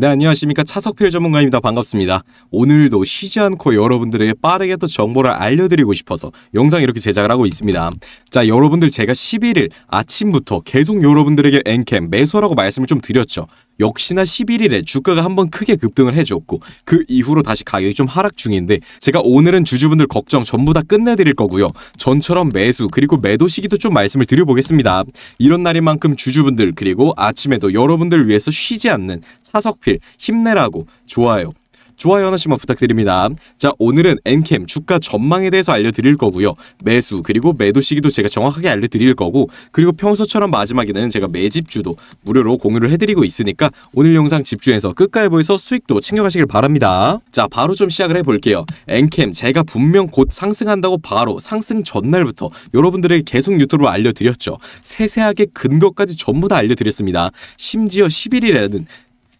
네, 안녕하십니까. 차석필 전문가입니다. 반갑습니다. 오늘도 쉬지 않고 여러분들에게 빠르게 또 정보를 알려드리고 싶어서 영상 이렇게 제작을 하고 있습니다. 자, 여러분들 제가 11일 아침부터 계속 여러분들에게 엔캠 매수라고 말씀을 좀 드렸죠. 역시나 11일에 주가가 한번 크게 급등을 해줬고 그 이후로 다시 가격이 좀 하락 중인데 제가 오늘은 주주분들 걱정 전부 다 끝내드릴 거고요. 전처럼 매수 그리고 매도 시기도 좀 말씀을 드려보겠습니다. 이런 날인 만큼 주주분들 그리고 아침에도 여러분들 위해서 쉬지 않는 사석필, 힘내라고, 좋아요, 좋아요 하나씩만 부탁드립니다. 자 오늘은 엔캠 주가 전망에 대해서 알려드릴 거고요. 매수 그리고 매도 시기도 제가 정확하게 알려드릴 거고 그리고 평소처럼 마지막에는 제가 매집주도 무료로 공유를 해드리고 있으니까 오늘 영상 집중해서 끝까지 보여서 수익도 챙겨가시길 바랍니다. 자 바로 좀 시작을 해볼게요. 엔캠 제가 분명 곧 상승한다고 바로 상승 전날부터 여러분들에게 계속 유튜브로 알려드렸죠. 세세하게 근거까지 전부 다 알려드렸습니다. 심지어 11일에는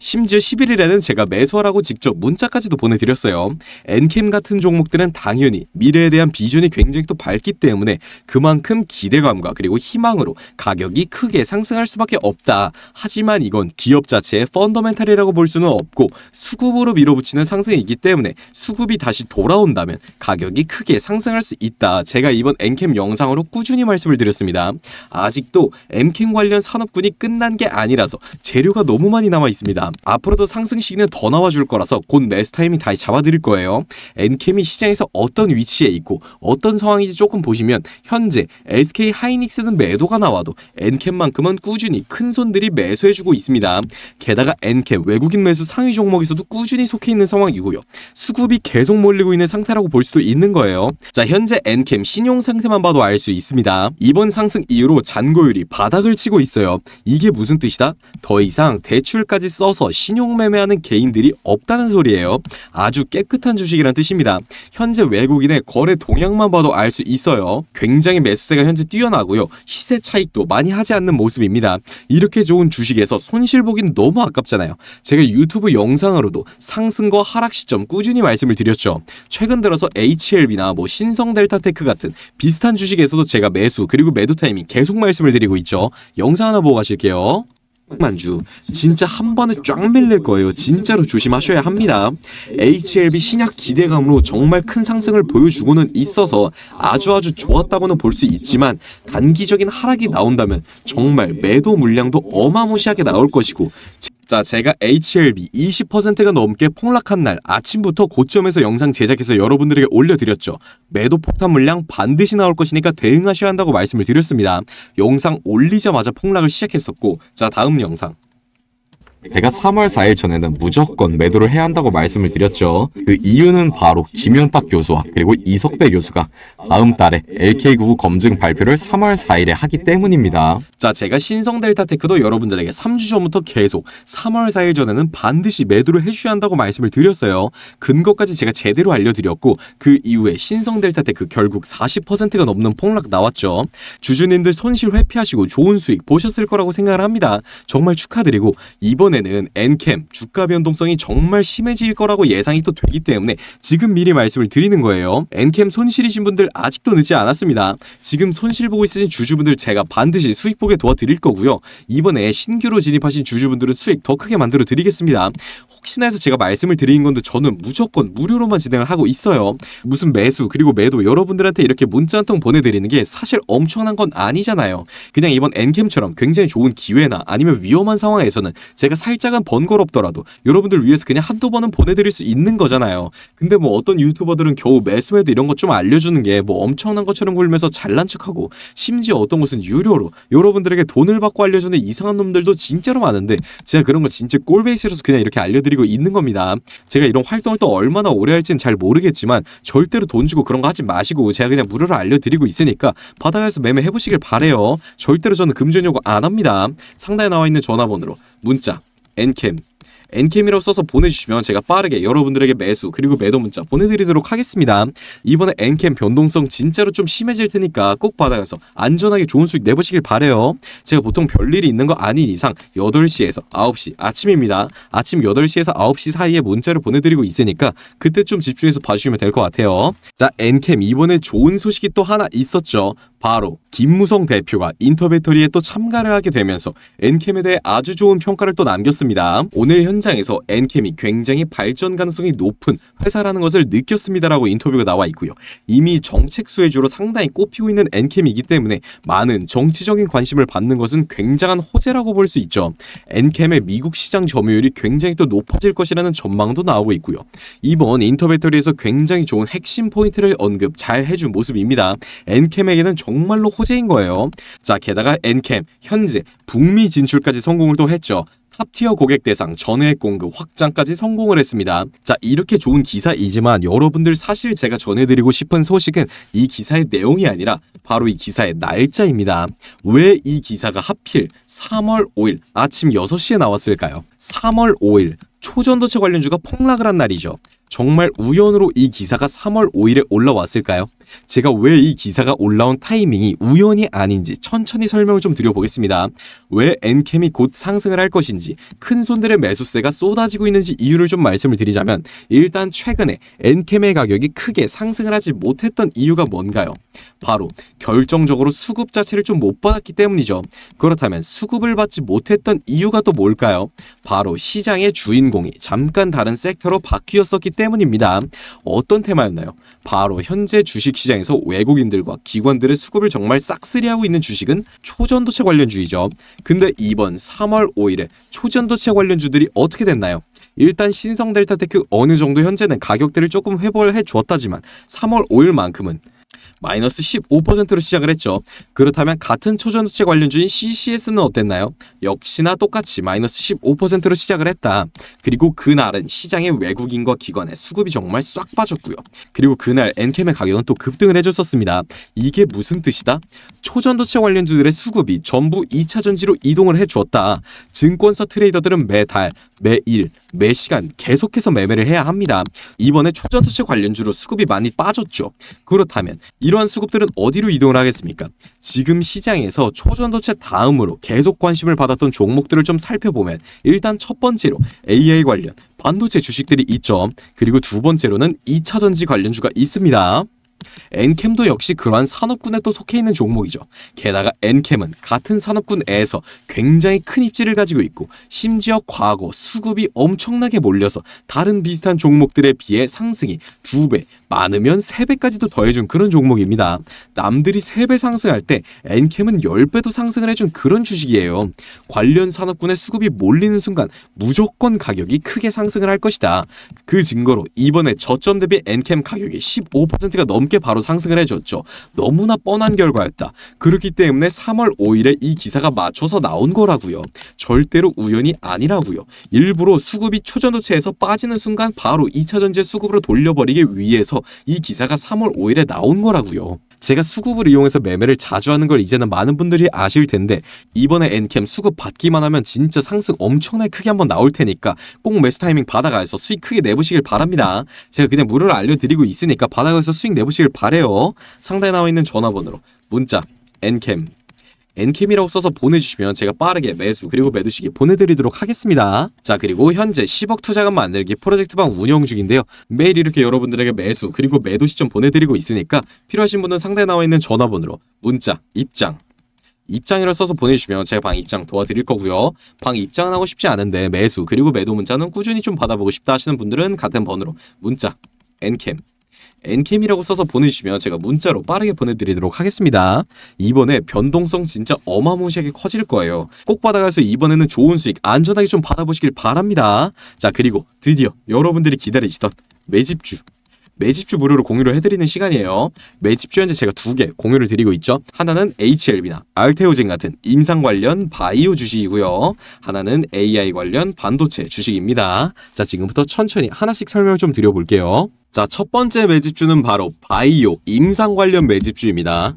심지어 11일에는 제가 매수하라고 직접 문자까지도 보내드렸어요. 엔캠 같은 종목들은 당연히 미래에 대한 비전이 굉장히 또 밝기 때문에 그만큼 기대감과 그리고 희망으로 가격이 크게 상승할 수밖에 없다. 하지만 이건 기업 자체의 펀더멘탈이라고 볼 수는 없고 수급으로 밀어붙이는 상승이기 때문에 수급이 다시 돌아온다면 가격이 크게 상승할 수 있다. 제가 이번 엔캠 영상으로 꾸준히 말씀을 드렸습니다. 아직도 엔캠 관련 산업군이 끝난 게 아니라서 재료가 너무 많이 남아 있습니다. 앞으로도 상승 시기는 더 나와줄 거라서 곧 매수 타이밍 다시 잡아드릴 거예요. 엔캠이 시장에서 어떤 위치에 있고 어떤 상황인지 조금 보시면 현재 SK 하이닉스는 매도가 나와도 엔캠만큼은 꾸준히 큰 손들이 매수해주고 있습니다. 게다가 엔캠 외국인 매수 상위 종목에서도 꾸준히 속해 있는 상황이고요. 수급이 계속 몰리고 있는 상태라고 볼 수도 있는 거예요. 자 현재 엔캠 신용 상태만 봐도 알 수 있습니다. 이번 상승 이후로 잔고율이 바닥을 치고 있어요. 이게 무슨 뜻이다? 더 이상 대출까지 써서 넘서 신용매매하는 개인들이 없다는 소리예요. 아주 깨끗한 주식이란 뜻입니다. 현재 외국인의 거래 동향만 봐도 알 수 있어요. 굉장히 매수세가 현재 뛰어나고요. 시세 차익도 많이 하지 않는 모습입니다. 이렇게 좋은 주식에서 손실 보기는 너무 아깝잖아요. 제가 유튜브 영상으로도 상승과 하락 시점 꾸준히 말씀을 드렸죠. 최근 들어서 HLB나 뭐 신성델타테크 같은 비슷한 주식에서도 제가 매수 그리고 매도 타이밍 계속 말씀을 드리고 있죠. 영상 하나 보고 가실게요. 만주 진짜 한 번에 쫙 밀릴 거예요. 진짜로 조심하셔야 합니다. HLB 신약 기대감으로 정말 큰 상승을 보여주고는 있어서 아주 아주 좋았다고는 볼 수 있지만 단기적인 하락이 나온다면 정말 매도 물량도 어마무시하게 나올 것이고 자, 제가 HLB 20%가 넘게 폭락한 날 아침부터 고점에서 영상 제작해서 여러분들에게 올려드렸죠. 매도 폭탄 물량 반드시 나올 것이니까 대응하셔야 한다고 말씀을 드렸습니다. 영상 올리자마자 폭락을 시작했었고, 자, 다음 영상. 제가 3월 4일 전에는 무조건 매도를 해야 한다고 말씀을 드렸죠. 그 이유는 바로 김현탁 교수와 그리고 이석배 교수가 다음 달에 LK구 검증 발표를 3월 4일에 하기 때문입니다. 자, 제가 신성 델타 테크도 여러분들에게 3주 전부터 계속 3월 4일 전에는 반드시 매도를 해주셔야 한다고 말씀을 드렸어요. 근거까지 제가 제대로 알려드렸고 그 이후에 신성 델타 테크 결국 40%가 넘는 폭락 나왔죠. 주주님들 손실 회피하시고 좋은 수익 보셨을 거라고 생각을 합니다. 정말 축하드리고 이번에 내년에는 엔캠 주가 변동성이 정말 심해질 거라고 예상이 또 되기 때문에 지금 미리 말씀을 드리는 거예요. 엔캠 손실이신 분들 아직도 늦지 않았습니다. 지금 손실 보고 있으신 주주분들 제가 반드시 수익 보게 도와드릴 거고요. 이번에 신규로 진입하신 주주분들은 수익 더 크게 만들어 드리겠습니다. 혹시나 해서 제가 말씀을 드린 건데 저는 무조건 무료로만 진행을 하고 있어요. 무슨 매수 그리고 매도 여러분들한테 이렇게 문자 한 통 보내드리는 게 사실 엄청난 건 아니잖아요. 그냥 이번 엔캠처럼 굉장히 좋은 기회나 아니면 위험한 상황에서는 제가 살짝은 번거롭더라도 여러분들 위해서 그냥 한두 번은 보내드릴 수 있는 거잖아요. 근데 뭐 어떤 유튜버들은 겨우 매수해도 이런 것 좀 알려주는 게 뭐 엄청난 것처럼 굴면서 잘난 척하고 심지어 어떤 곳은 유료로 여러분들에게 돈을 받고 알려주는 이상한 놈들도 진짜로 많은데 제가 그런 거 진짜 꼴베이스로서 그냥 이렇게 알려드리고 있는 겁니다. 제가 이런 활동을 또 얼마나 오래 할지는 잘 모르겠지만 절대로 돈 주고 그런 거 하지 마시고 제가 그냥 무료로 알려드리고 있으니까 바닥에서 매매해보시길 바래요. 절대로 저는 금전 요구 안 합니다. 상단에 나와 있는 전화번호로 문자 엔캠 엔케미로 써서 보내주시면 제가 빠르게 여러분들에게 매수 그리고 매도 문자 보내드리도록 하겠습니다. 이번에 엔캠 변동성 진짜로 좀 심해질 테니까 꼭 받아가서 안전하게 좋은 수익 내보시길 바래요. 제가 보통 별일이 있는 거 아닌 이상 8시에서 9시 아침입니다. 아침 8시에서 9시 사이에 문자를 보내드리고 있으니까 그때 좀 집중해서 봐주시면 될 것 같아요. 자, 엔캠 이번에 좋은 소식이 또 하나 있었죠. 바로 김무성 대표가 인터배터리에 또 참가를 하게 되면서 엔캠에 대해 아주 좋은 평가를 또 남겼습니다. 오늘 현 현장에서 엔캠이 굉장히 발전 가능성이 높은 회사라는 것을 느꼈습니다라고 인터뷰가 나와 있고요. 이미 정책 수혜주로 상당히 꼽히고 있는 엔캠이기 때문에 많은 정치적인 관심을 받는 것은 굉장한 호재라고 볼 수 있죠. 엔캠의 미국 시장 점유율이 굉장히 또 높아질 것이라는 전망도 나오고 있고요. 이번 인터배터리에서 굉장히 좋은 핵심 포인트를 언급 잘 해준 모습입니다. 엔캠에게는 정말로 호재인 거예요. 자 게다가 엔캠 현재 북미 진출까지 성공을 또 했죠. 탑티어 고객 대상 전액 공급 그 확장까지 성공을 했습니다. 자 이렇게 좋은 기사이지만 여러분들 사실 제가 전해드리고 싶은 소식은 이 기사의 내용이 아니라 바로 이 기사의 날짜입니다. 왜 이 기사가 하필 3월 5일 아침 6시에 나왔을까요? 3월 5일 초전도체 관련주가 폭락을 한 날이죠. 정말 우연으로 이 기사가 3월 5일에 올라왔을까요? 제가 왜 이 기사가 올라온 타이밍이 우연이 아닌지 천천히 설명을 좀 드려보겠습니다. 왜 엔캠이 곧 상승을 할 것인지 큰 손들의 매수세가 쏟아지고 있는지 이유를 좀 말씀을 드리자면 일단 최근에 엔캠의 가격이 크게 상승을 하지 못했던 이유가 뭔가요? 바로 결정적으로 수급 자체를 좀 못 받았기 때문이죠. 그렇다면 수급을 받지 못했던 이유가 또 뭘까요? 바로 시장의 주인공이 잠깐 다른 섹터로 바뀌었었기 때문입니다. 어떤 테마였나요? 바로 현재 주식시장에서 외국인들과 기관들의 수급을 정말 싹쓸이하고 있는 주식은 초전도체 관련주이죠. 근데 이번 3월 5일에 초전도체 관련주들이 어떻게 됐나요? 일단 신성 델타테크 어느 정도 현재는 가격대를 조금 회복을 해주었다지만 3월 5일만큼은 마이너스 15%로 시작을 했죠. 그렇다면 같은 초전도체 관련주인 CCS는 어땠나요? 역시나 똑같이 마이너스 15%로 시작을 했다. 그리고 그날은 시장의 외국인과 기관의 수급이 정말 싹 빠졌고요. 그리고 그날 엔캠의 가격은 또 급등을 해줬었습니다. 이게 무슨 뜻이다? 초전도체 관련주들의 수급이 전부 2차전지로 이동을 해주었다. 증권사 트레이더들은 매달, 매일, 매시간 계속해서 매매를 해야 합니다. 이번에 초전도체 관련주로 수급이 많이 빠졌죠. 그렇다면 이러한 수급들은 어디로 이동을 하겠습니까? 지금 시장에서 초전도체 다음으로 계속 관심을 받았던 종목들을 좀 살펴보면 일단 첫 번째로 AI 관련 반도체 주식들이 있죠. 그리고 두 번째로는 2차전지 관련주가 있습니다. 엔캠도 역시 그러한 산업군에 또 속해 있는 종목이죠. 게다가 엔캠은 같은 산업군에서 굉장히 큰 입지를 가지고 있고 심지어 과거 수급이 엄청나게 몰려서 다른 비슷한 종목들에 비해 상승이 2배, 많으면 3배까지도 더해준 그런 종목입니다. 남들이 3배 상승할 때 엔캠은 10배도 상승을 해준 그런 주식이에요. 관련 산업군의 수급이 몰리는 순간 무조건 가격이 크게 상승을 할 것이다. 그 증거로 이번에 저점 대비 엔캠 가격이 15%가 넘 넘게 바로 상승을 해줬죠. 너무나 뻔한 결과였다. 그렇기 때문에 3월 5일에 이 기사가 맞춰서 나온 거라고요. 절대로 우연이 아니라고요. 일부러 수급이 초전도체에서 빠지는 순간 바로 2차전지 수급으로 돌려버리기 위해서 이 기사가 3월 5일에 나온 거라고요. 제가 수급을 이용해서 매매를 자주 하는 걸 이제는 많은 분들이 아실 텐데 이번에 엔캠 수급 받기만 하면 진짜 상승 엄청나게 크게 한번 나올 테니까 꼭 매수 타이밍 바닥에서 수익 크게 내보시길 바랍니다. 제가 그냥 무료로 알려드리고 있으니까 바닥에서 수익 내보시길 바래요. 상단에 나와 있는 전화번호로 문자 엔캠 엔캠이라고 써서 보내주시면 제가 빠르게 매수 그리고 매도시기 보내드리도록 하겠습니다. 자 그리고 현재 10억 투자금 만들기 프로젝트방 운영 중인데요. 매일 이렇게 여러분들에게 매수 그리고 매도 시점 보내드리고 있으니까 필요하신 분은 상단에 나와 있는 전화번호로 문자, 입장, 입장이라 써서 보내주시면 제가 방 입장 도와드릴 거고요. 방 입장은 하고 싶지 않은데 매수 그리고 매도 문자는 꾸준히 좀 받아보고 싶다 하시는 분들은 같은 번호로 문자, 엔캠 엔캠이라고 써서 보내주시면 제가 문자로 빠르게 보내드리도록 하겠습니다. 이번에 변동성 진짜 어마무시하게 커질 거예요. 꼭 받아가서 이번에는 좋은 수익 안전하게 좀 받아보시길 바랍니다. 자 그리고 드디어 여러분들이 기다리시던 매집주 매집주 무료로 공유를 해드리는 시간이에요. 매집주 현재 제가 두 개 공유를 드리고 있죠. 하나는 HLB나 알테오젠 같은 임상 관련 바이오 주식이고요. 하나는 AI 관련 반도체 주식입니다. 자 지금부터 천천히 하나씩 설명을 좀 드려볼게요. 자, 첫 번째 매집주는 바로 바이오 임상 관련 매집주입니다.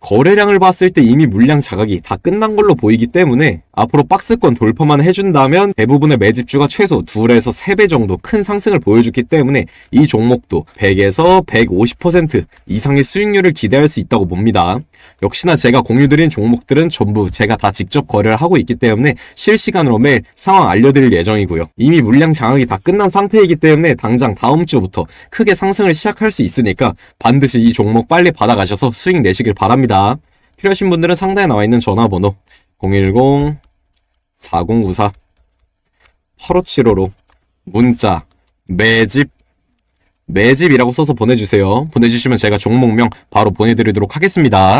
거래량을 봤을 때 이미 물량 자각이 다 끝난 걸로 보이기 때문에 앞으로 박스권 돌파만 해준다면 대부분의 매집주가 최소 2에서 3배 정도 큰 상승을 보여주기 때문에 이 종목도 100에서 150% 이상의 수익률을 기대할 수 있다고 봅니다. 역시나 제가 공유드린 종목들은 전부 제가 다 직접 거래를 하고 있기 때문에 실시간으로 매일 상황 알려드릴 예정이고요. 이미 물량 장악이 다 끝난 상태이기 때문에 당장 다음 주부터 크게 상승을 시작할 수 있으니까 반드시 이 종목 빨리 받아가셔서 수익 내시길 바랍니다. 필요하신 분들은 상단에 나와 있는 전화번호 010-4094-8575로 문자, 매집, 매집이라고 써서 보내주세요. 보내주시면 제가 종목명 바로 보내드리도록 하겠습니다.